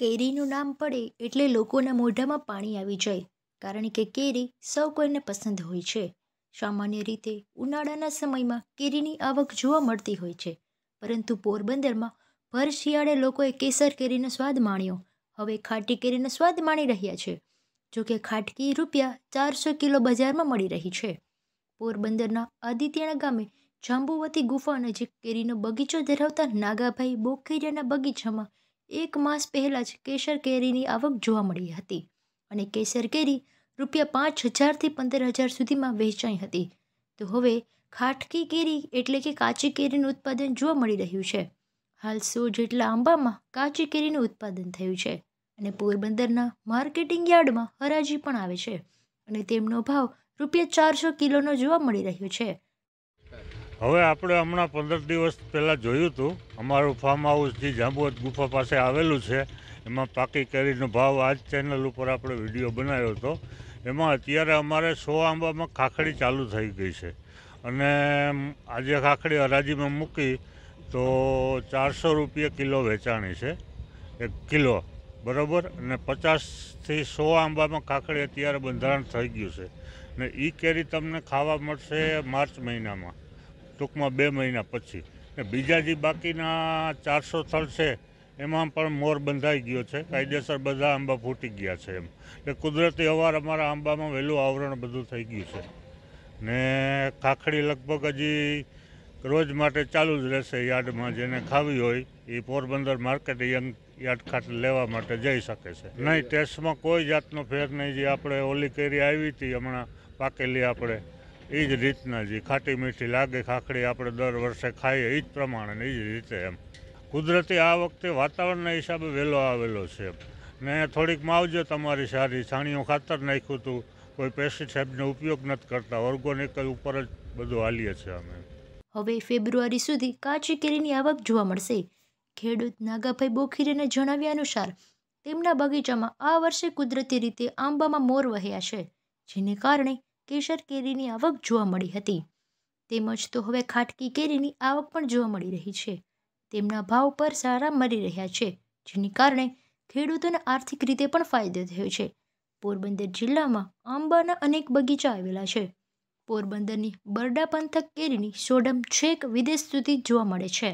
કેરીનું નામ પડે એટલે લોકોના મોઢામાં પાણી આવી જાય કારણ કે કેરી સૌ કોઈને પસંદ હોય છે સામાન્ય રીતે ઉનાળાના સમયમાં કેરીની આવક જોવા મળતી હોય છે પરંતુ પોરબંદરમાં ભર શિયાળે લોકોએ કેસર કેરીનો સ્વાદ માણ્યો હવે ખાટી કેરીનો સ્વાદ માણી રહ્યા છે જોકે ખાટકી રૂપિયા ચારસો કિલો બજારમાં મળી રહી છે પોરબંદરના આદિત્યના ગામે જાંબુવતી ગુફા નજીક કેરીનો બગીચો ધરાવતા નાગાભાઈ બોખેરિયાના બગીચામાં એક માસ પહેલાં જ કેસર કેરીની આવક જોવા મળી હતી અને કેસર કેરી રૂપિયા પાંચ હજારથી પંદર હજાર સુધીમાં વેચાઈ હતી તો હવે ખાટકી કેરી એટલે કે કાચી કેરીનું ઉત્પાદન જોવા મળી રહ્યું છે હાલ સો જેટલા આંબામાં કાચી કેરીનું ઉત્પાદન થયું છે અને પોરબંદરના માર્કેટિંગ યાર્ડમાં હરાજી પણ આવે છે અને તેમનો ભાવ રૂપિયા ચારસો કિલોનો જોવા મળી રહ્યો છે હવે આપણે હમણાં પંદર દિવસ પહેલાં જોયું હતું અમારું ફાર્મ હાઉસ જે જાંબુવત ગુફા પાસે આવેલું છે એમાં પાકી કેરીનો ભાવ આ જ ચેનલ ઉપર આપણે વિડીયો બનાવ્યો હતો એમાં અત્યારે અમારે સો આંબામાં ખાખડી ચાલુ થઈ ગઈ છે અને આજે ખાખડી હરાજીમાં મૂકી તો ચારસો રૂપિયા કિલો વેચાણી છે એક કિલો બરાબર અને પચાસથી સો આંબામાં ખાખડી અત્યારે બંધારણ થઈ ગયું છે ને એ કેરી તમને ખાવા મળશે માર્ચ મહિનામાં ટૂંકમાં બે મહિના પછી ને બીજા જે બાકીના ચારસો સ્થળ છે એમાં પણ મોર બંધાઈ ગયો છે કાયદેસર બધા આંબા ફૂટી ગયા છે એમ એટલે કુદરતી અવાર અમારા આંબામાં વહેલું આવરણ બધું થઈ ગયું છે ને ખાખડી લગભગ હજી રોજ માટે ચાલુ જ રહેશે યાર્ડમાં જેને ખાવી હોય એ પોરબંદર માર્કેટ યંગ યાર્ડ લેવા માટે જઈ શકે છે નહીં ટેસ્ટમાં કોઈ જાતનો ફેર નહીં જે આપણે ઓલી કેરી આવી હતી હમણાં પાકેલી આપણે એ જ રીતના જે ખાટી મીઠી લાગે ખાખડી આપણે દર વર્ષે ખાઈએ એ જ પ્રમાણે એ જ રીતે એમ કુદરતી આ વખતે વાતાવરણના હિસાબે વહેલો આવેલો છે ને થોડીક માવજો તમારી સારી છાણીઓ ખાતર નાખ્યું હતું કોઈ પેસ્ટિસાઇડનો ઉપયોગ નથી કરતા ઓર્ગોનિક ઉપર જ બધું હાલીએ છીએ અમે હવે ફેબ્રુઆરી સુધી કાચી કેરીની આવક જોવા મળશે ખેડૂત નાગાભાઈ બોખીરેને જણાવ્યા અનુસાર તેમના બગીચામાં આ વર્ષે કુદરતી રીતે આંબામાં મોર વહ્યા છે જેને કારણે કેસર કેરીની આવક જોવા મળી હતી તેમજ તો હવે ખાટકી કેરીની આવક પણ જોવા મળી રહી છે તેમના ભાવ પર સારા મળી રહ્યા છે જેને કારણે ખેડૂતોને આર્થિક રીતે પણ ફાયદો થયો છે પોરબંદર જિલ્લામાં આંબાના અનેક બગીચા આવેલા છે પોરબંદરની બરડા પંથક કેરીની સોડમ છેક વિદેશ સુધી જોવા મળે છે